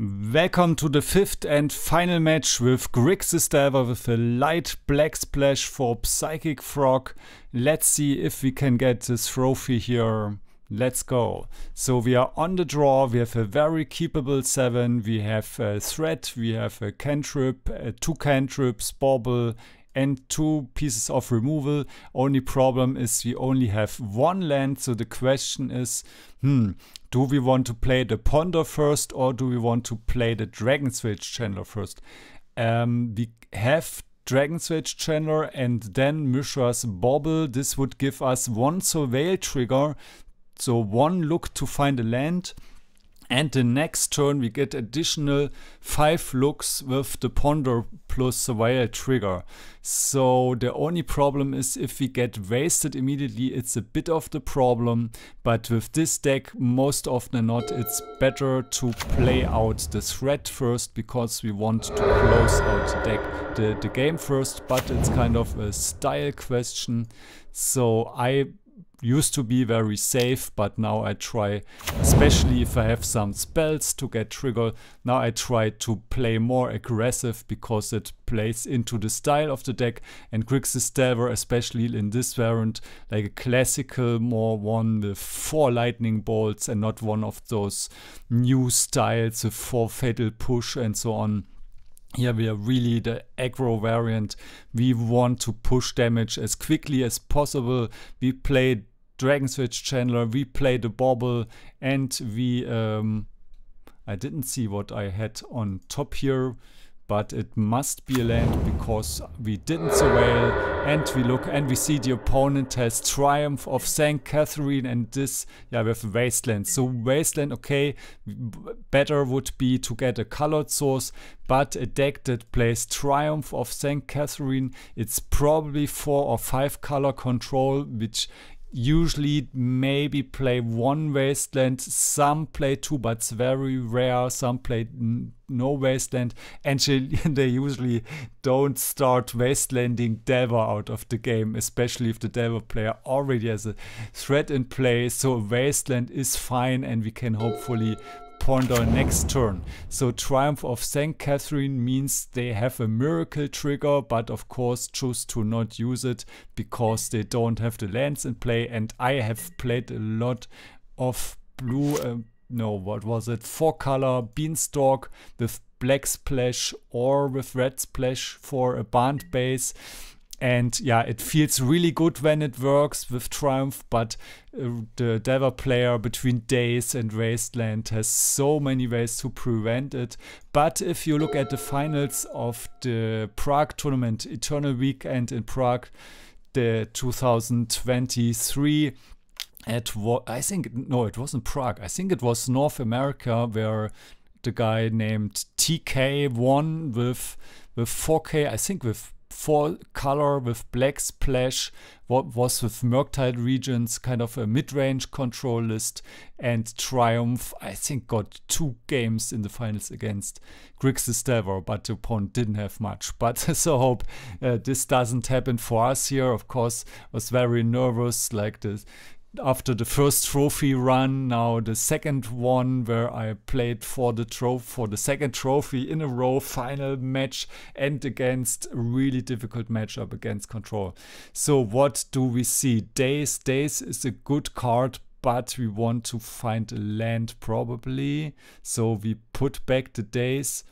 Welcome to the fifth and final match with Greg Sisterver with a light black splash for Psychic Frog. Let's see if we can get this trophy here. Let's go. So we are on the draw. We have a very keepable 7. We have a threat. We have a cantrip, 2 cantrips, bauble, and two pieces of removal. Only problem is we only have one land. So the question is, hmm, do we want to play the Ponder first or do we want to play the Dragon Switch Chandler first? Um, we have Dragon Switch Chandler and then Mishra's Bobble. This would give us one Surveil trigger, so one look to find a land and the next turn we get additional 5 looks with the Ponder plus Surveil trigger. So the only problem is if we get wasted immediately it's a bit of the problem. But with this deck most often than not it's better to play out the threat first because we want to close out the deck the, the game first. But it's kind of a style question. So I used to be very safe but now I try especially if I have some spells to get triggered now I try to play more aggressive because it plays into the style of the deck and Grixis Delver especially in this variant like a classical more one with four lightning bolts and not one of those new styles with four fatal push and so on here we are really the aggro variant. We want to push damage as quickly as possible. We play Dragon Switch Channeler. we play the Bobble, and we... Um, I didn't see what I had on top here but it must be a land because we didn't surveil and we look and we see the opponent has triumph of St. Catherine and this yeah we have wasteland so wasteland okay better would be to get a colored source but a deck that plays triumph of St. Catherine it's probably four or five color control which usually maybe play one wasteland some play two but it's very rare some play no wasteland and she, they usually don't start wastelanding deva out of the game especially if the deva player already has a threat in place so wasteland is fine and we can hopefully Pondor next turn. So Triumph of St. Catherine means they have a miracle trigger, but of course choose to not use it because they don't have the lands in play. And I have played a lot of blue, uh, no, what was it? Four color beanstalk with black splash or with red splash for a band base and yeah, it feels really good when it works with Triumph, but uh, the Deva player between Days and Wasteland has so many ways to prevent it. But if you look at the finals of the Prague tournament, Eternal Weekend in Prague, the 2023 at what I think no, it wasn't Prague. I think it was North America where the guy named TK won with with 4K. I think with fall color with black splash, what was with Merktide Regions kind of a mid-range control list, and Triumph, I think, got two games in the finals against Grixis Devor, but the opponent didn't have much. But so hope uh, this doesn't happen for us here. Of course, was very nervous, like this after the first trophy run, now the second one where I played for the trophy for the second trophy in a row final match and against a really difficult matchup against Control. So what do we see? Days, Days is a good card, but we want to find a land probably. So we put back the Days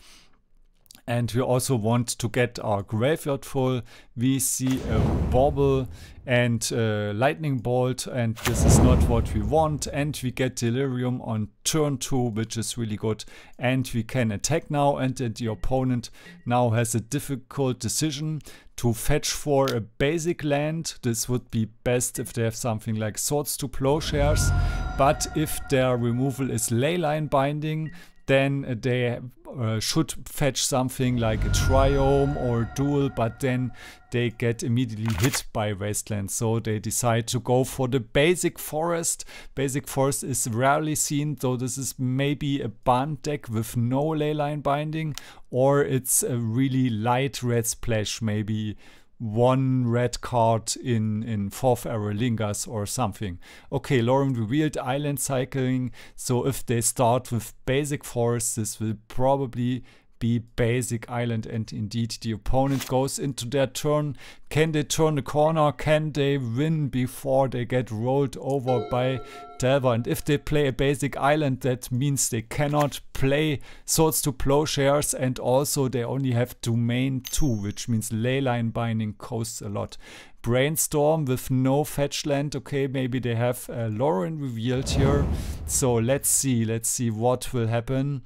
and we also want to get our graveyard full. We see a bobble and a lightning bolt and this is not what we want and we get delirium on turn 2 which is really good and we can attack now and, and the opponent now has a difficult decision to fetch for a basic land. This would be best if they have something like swords to plowshares but if their removal is leyline binding then they uh, should fetch something like a Triome or Duel, but then they get immediately hit by Wasteland. So they decide to go for the Basic Forest. Basic Forest is rarely seen, so this is maybe a Bond deck with no Leyline Binding, or it's a really light Red Splash, maybe one red card in, in fourth Aralingas or something. Okay, Lauren revealed island cycling, so if they start with basic force, this will probably be basic island and indeed the opponent goes into their turn. Can they turn the corner? Can they win before they get rolled over by Delver? And if they play a basic island that means they cannot play Swords to Plowshares and also they only have Domain 2 which means Leyline Binding costs a lot. Brainstorm with no fetch land. Okay, maybe they have uh, Lauren revealed here. So let's see, let's see what will happen.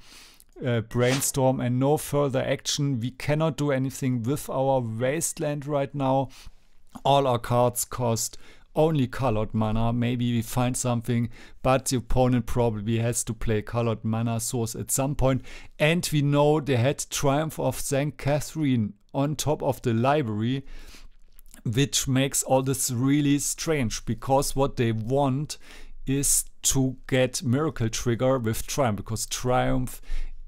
Uh, brainstorm and no further action. We cannot do anything with our wasteland right now. All our cards cost only colored mana. Maybe we find something, but the opponent probably has to play colored mana source at some point. And we know they had Triumph of St. Catherine on top of the library, which makes all this really strange because what they want is to get Miracle Trigger with Triumph because Triumph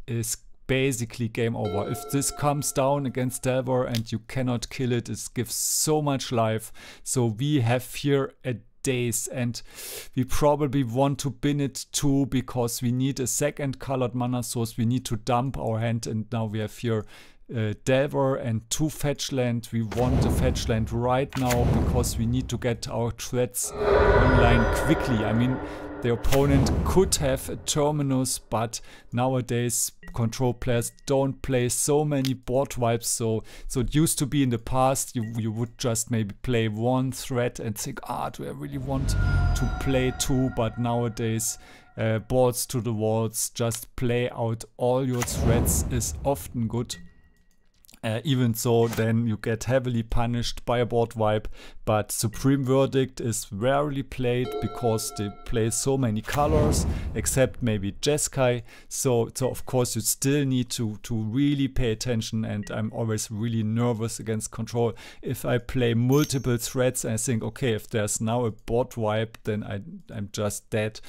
is basically game over. If this comes down against Delver and you cannot kill it, it gives so much life. So we have here a days and we probably want to bin it too because we need a second colored mana source. We need to dump our hand and now we have here uh, Delver and two fetch land. We want the fetch land right now because we need to get our threats online quickly. I mean, the opponent could have a Terminus, but nowadays control players don't play so many board wipes. So, so it used to be in the past, you, you would just maybe play one threat and think, ah, do I really want to play two? But nowadays, uh, boards to the walls, just play out all your threats is often good. Uh, even so, then you get heavily punished by a board wipe. But Supreme Verdict is rarely played because they play so many colors, except maybe Jeskai. So, so of course you still need to, to really pay attention and I'm always really nervous against control. If I play multiple threats I think, okay, if there's now a board wipe, then I, I'm just dead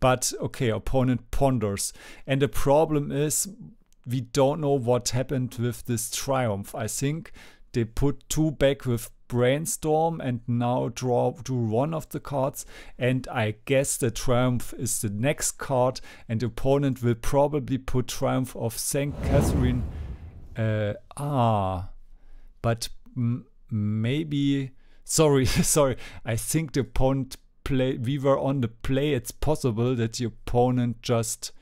but okay, opponent ponders. And the problem is we don't know what happened with this Triumph. I think they put two back with Brainstorm and now draw to one of the cards and I guess the Triumph is the next card and the opponent will probably put Triumph of St. Catherine. Uh, ah, but maybe, sorry, sorry, I think the opponent play, we were on the play, it's possible that the opponent just,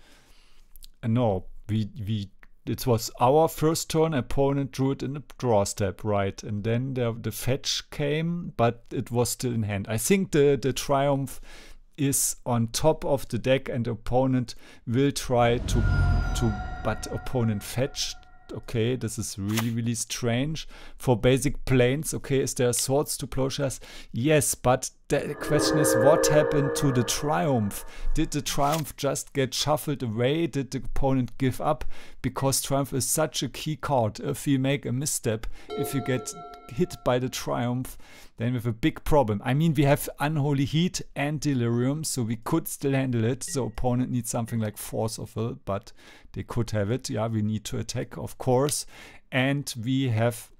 uh, no, we, we it was our first turn, opponent drew it in a draw step, right? And then the, the fetch came, but it was still in hand. I think the, the Triumph is on top of the deck and the opponent will try to, to but opponent fetched. Okay, this is really, really strange. For basic planes, okay, is there swords to plowshares? Yes, but the question is what happened to the triumph did the triumph just get shuffled away did the opponent give up because triumph is such a key card if you make a misstep if you get hit by the triumph then we have a big problem i mean we have unholy heat and delirium so we could still handle it The opponent needs something like force of will but they could have it yeah we need to attack of course and we have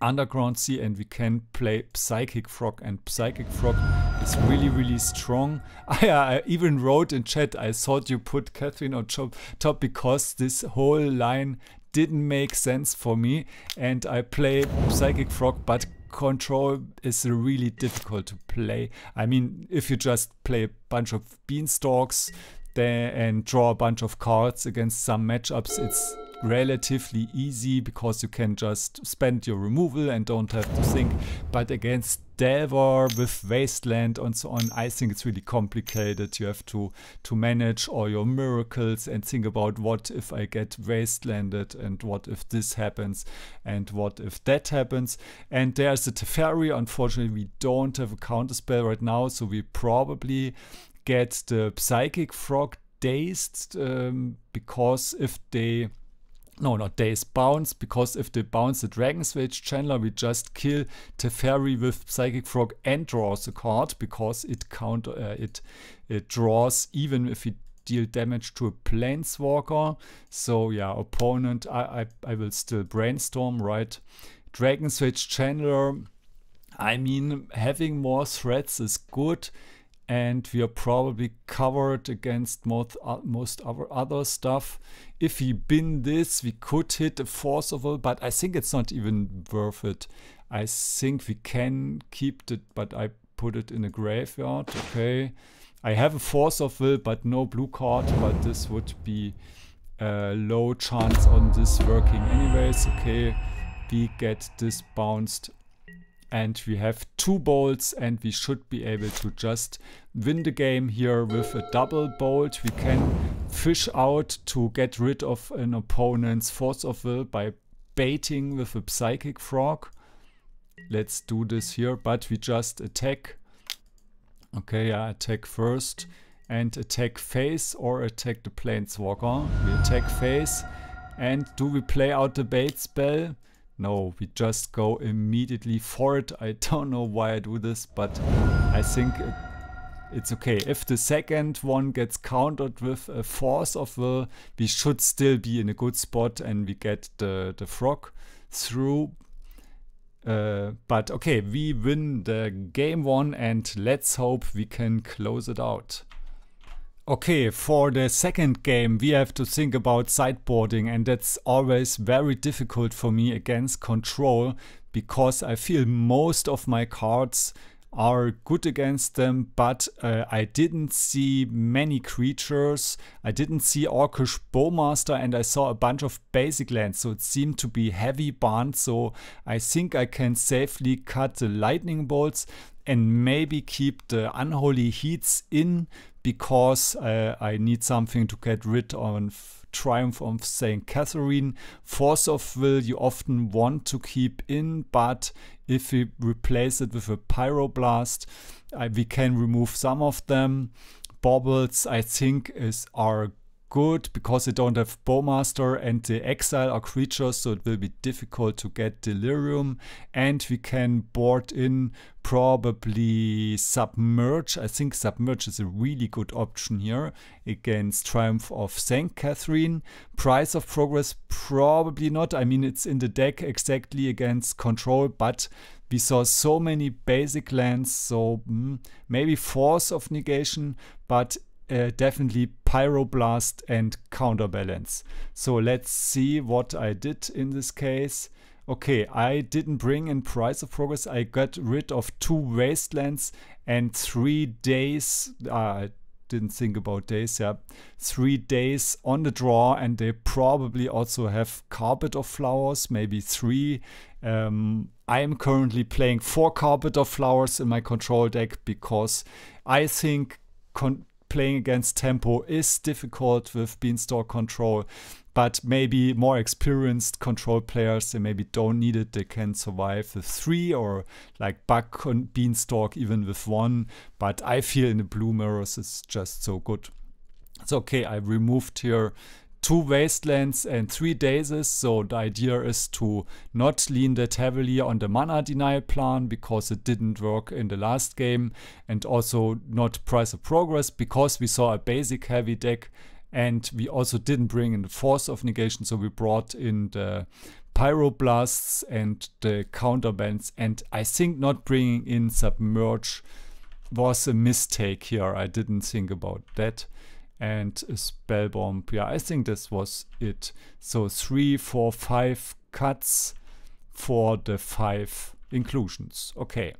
underground sea and we can play Psychic Frog and Psychic Frog is really really strong. I, I even wrote in chat I thought you put Catherine on top, top because this whole line didn't make sense for me and I play Psychic Frog but control is really difficult to play. I mean if you just play a bunch of beanstalks there and draw a bunch of cards against some matchups, it's relatively easy because you can just spend your removal and don't have to think. But against Delver with Wasteland and so on, I think it's really complicated. You have to, to manage all your miracles and think about what if I get Wastelanded and what if this happens and what if that happens. And there's the Teferi. Unfortunately, we don't have a counter spell right now, so we probably get the psychic frog dazed um, because if they no, not days bounce, because if they bounce the Dragon's Switch Chandler, we just kill Teferi with Psychic Frog and draws a card, because it counter uh, it it draws even if we deal damage to a Planeswalker. So yeah, opponent, I, I, I will still brainstorm, right? Dragon's Switch Chandler, I mean, having more threats is good and we are probably covered against most, uh, most our other stuff. If we bin this, we could hit a force of will, but I think it's not even worth it. I think we can keep it, but I put it in a graveyard, okay. I have a force of will, but no blue card, but this would be a low chance on this working anyways, okay. We get this bounced and we have two bolts and we should be able to just win the game here with a double bolt. We can fish out to get rid of an opponent's force of will by baiting with a psychic frog. Let's do this here, but we just attack. Okay, yeah, attack first and attack face or attack the planeswalker. We attack face and do we play out the bait spell? No, we just go immediately for it. I don't know why I do this, but I think it, it's okay. If the second one gets countered with a force of will, we should still be in a good spot and we get the, the frog through. Uh, but okay, we win the game one and let's hope we can close it out. Okay, for the second game we have to think about sideboarding and that's always very difficult for me against control because I feel most of my cards are good against them, but uh, I didn't see many creatures. I didn't see Orcish Bowmaster and I saw a bunch of basic lands, so it seemed to be heavy bound. So I think I can safely cut the lightning bolts and maybe keep the unholy heats in because uh, I need something to get rid of Triumph of St. Catherine. Force of Will you often want to keep in, but if we replace it with a Pyroblast, we can remove some of them. Bobbles I think is are good because they don't have Bowmaster and the Exile are creatures, so it will be difficult to get Delirium. And we can board in probably Submerge. I think Submerge is a really good option here against Triumph of St. Catherine. Price of Progress, probably not. I mean, it's in the deck exactly against Control, but we saw so many basic lands, so mm, maybe Force of Negation, but uh, definitely pyroblast and counterbalance. So let's see what I did in this case. Okay, I didn't bring in Price of Progress. I got rid of two wastelands and three days. Uh, didn't think about days, yeah. Three days on the draw, and they probably also have Carpet of Flowers, maybe three. Um, I am currently playing four Carpet of Flowers in my control deck because I think playing against tempo is difficult with beanstalk control but maybe more experienced control players they maybe don't need it they can survive with three or like buck on beanstalk even with one but i feel in the blue mirrors it's just so good it's okay i removed here two wastelands and three dazes. So the idea is to not lean that heavily on the mana denial plan because it didn't work in the last game and also not price of progress because we saw a basic heavy deck and we also didn't bring in the force of negation. So we brought in the pyroblasts and the counterbands, and I think not bringing in submerge was a mistake here. I didn't think about that and Spellbomb. Yeah, I think this was it. So three, four, five cuts for the five inclusions. Okay.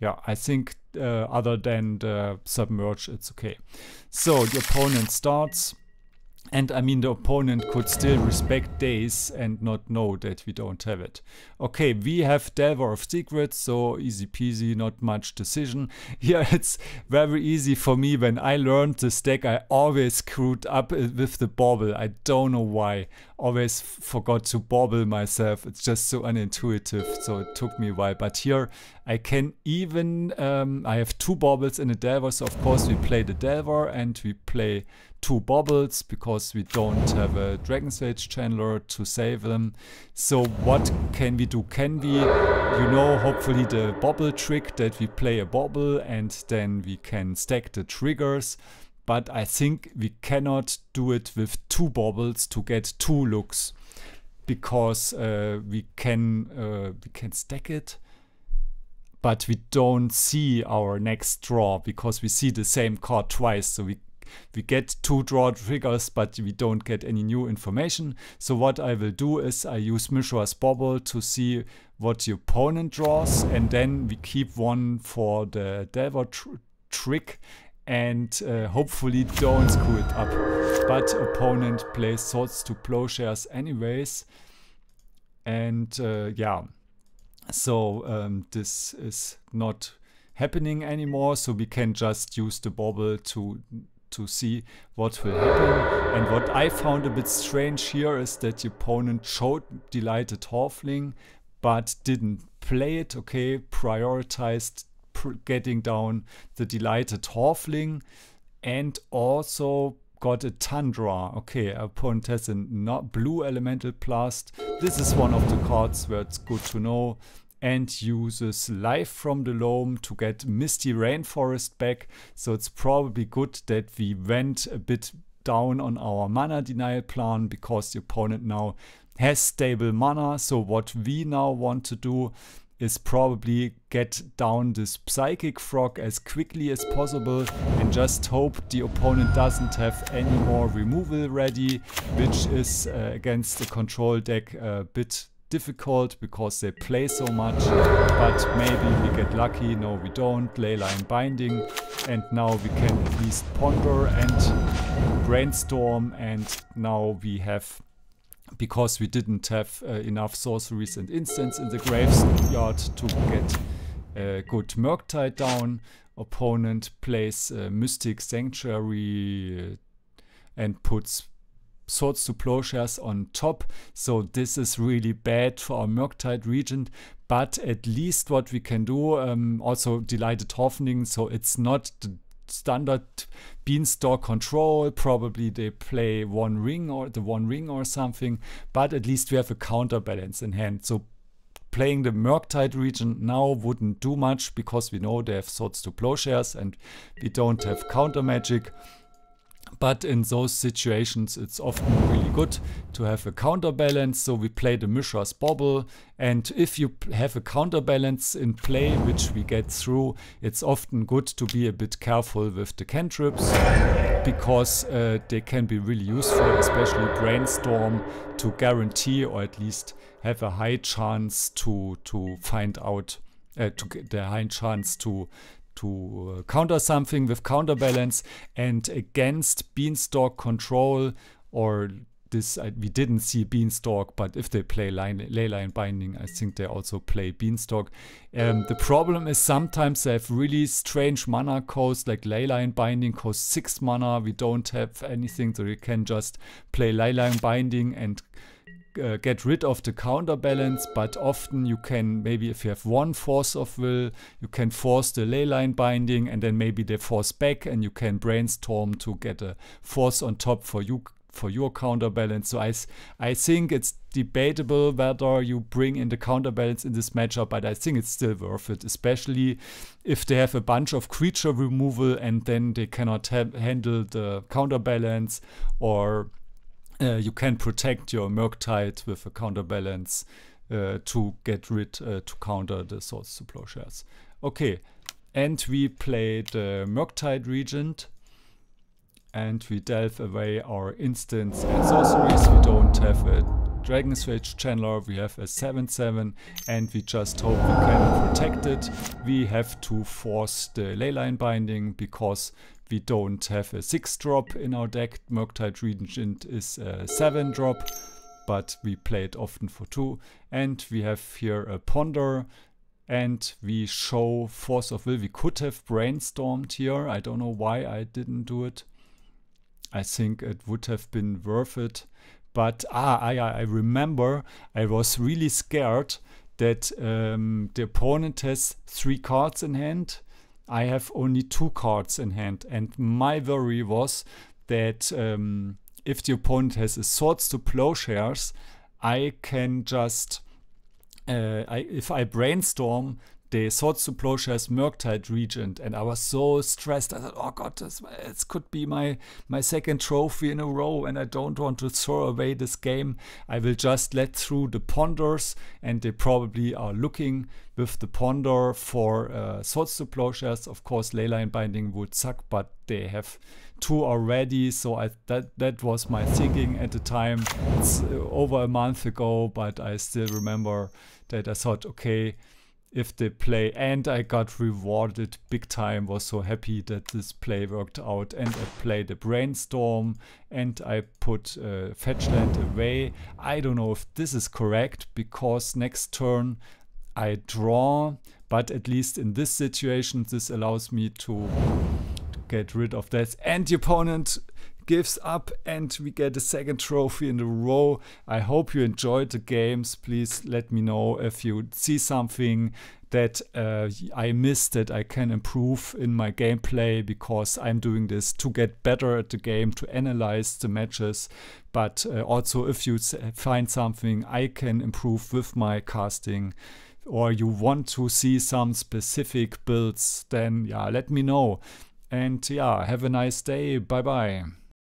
Yeah, I think uh, other than the submerge, it's okay. So the opponent starts. And I mean, the opponent could still respect days and not know that we don't have it. Okay, we have Delver of Secrets, so easy peasy, not much decision. Yeah, it's very easy for me. When I learned this deck, I always screwed up uh, with the bauble. I don't know why always forgot to bobble myself. It's just so unintuitive, so it took me a while. But here I can even, um, I have two bobbles in a delver, so of course we play the delver and we play two bobbles because we don't have a Dragon's Age chandler to save them. So what can we do? Can we, you know, hopefully the bobble trick that we play a bobble and then we can stack the triggers but I think we cannot do it with two bobbles to get two looks because uh, we can uh, we can stack it but we don't see our next draw because we see the same card twice so we we get two draw triggers but we don't get any new information so what I will do is I use Mishra's bobble to see what the opponent draws and then we keep one for the Delver tr trick and uh, hopefully don't screw it up. But opponent plays swords to plowshares anyways. And uh, yeah, so um, this is not happening anymore. So we can just use the bobble to to see what will happen. And what I found a bit strange here is that the opponent showed Delighted Halfling, but didn't play it, okay, prioritized getting down the delighted Torfling and also got a Tundra. Okay, a not blue elemental blast. This is one of the cards where it's good to know and uses Life from the Loam to get Misty Rainforest back. So it's probably good that we went a bit down on our mana denial plan because the opponent now has stable mana. So what we now want to do is probably get down this Psychic Frog as quickly as possible and just hope the opponent doesn't have any more removal ready, which is uh, against the control deck a bit difficult because they play so much, but maybe we get lucky, no we don't, Leyline Binding, and now we can at least ponder and brainstorm and now we have because we didn't have uh, enough sorceries and instants in the graveyard to get a uh, good Murktide down. Opponent plays uh, Mystic Sanctuary uh, and puts Swords to Plowshares on top. So this is really bad for our Murktide region. But at least what we can do, um, also Delighted Hoffning, so it's not the standard beanstalk control. Probably they play one ring or the one ring or something, but at least we have a counterbalance in hand. So playing the Merktide region now wouldn't do much because we know they have swords to plowshares and we don't have counter magic. But in those situations it's often really good to have a counterbalance. So we play the Mishra's Bobble and if you have a counterbalance in play, which we get through, it's often good to be a bit careful with the cantrips because uh, they can be really useful, especially Brainstorm, to guarantee or at least have a high chance to, to find out uh, to get the high chance to to uh, counter something with counterbalance and against beanstalk control or this I, we didn't see beanstalk but if they play line, ley line binding i think they also play beanstalk um, the problem is sometimes they have really strange mana costs like leyline line binding costs six mana we don't have anything so you can just play leyline line binding and uh, get rid of the counterbalance, but often you can, maybe if you have one force of will, you can force the ley line binding and then maybe they force back and you can brainstorm to get a force on top for you for your counterbalance. So I, I think it's debatable whether you bring in the counterbalance in this matchup, but I think it's still worth it, especially if they have a bunch of creature removal and then they cannot ha handle the counterbalance or uh, you can protect your Merktide with a counterbalance uh, to get rid uh, to counter the source to plowshares. Okay, and we play the Merktide regent and we delve away our instance and sorceries. We don't have a Dragon Switch Chandler, we have a 7-7 and we just hope we can protect it. We have to force the leyline binding because we don't have a 6 drop in our deck. Murktide Regent is a 7 drop, but we play it often for 2. And we have here a Ponder and we show Force of Will. We could have brainstormed here. I don't know why I didn't do it. I think it would have been worth it but ah, I, I remember I was really scared that um, the opponent has three cards in hand. I have only two cards in hand. And my worry was that um, if the opponent has a swords to plowshares, I can just, uh, I, if I brainstorm they Sword to Plowshares Merktide Regent, and I was so stressed. I thought, oh god, this could be my my second trophy in a row, and I don't want to throw away this game. I will just let through the ponders, and they probably are looking with the ponder for uh, Swords to Of course, Leyline Binding would suck, but they have two already, so I, that that was my thinking at the time. It's uh, over a month ago, but I still remember that I thought, okay, if they play and I got rewarded big time was so happy that this play worked out and I played a brainstorm and I put uh, fetchland away I don't know if this is correct because next turn I draw but at least in this situation this allows me to get rid of that and the opponent gives up and we get a second trophy in a row. I hope you enjoyed the games. Please let me know if you see something that uh, I missed that I can improve in my gameplay because I'm doing this to get better at the game, to analyze the matches. But uh, also if you find something I can improve with my casting, or you want to see some specific builds, then yeah, let me know. And yeah, have a nice day. Bye bye.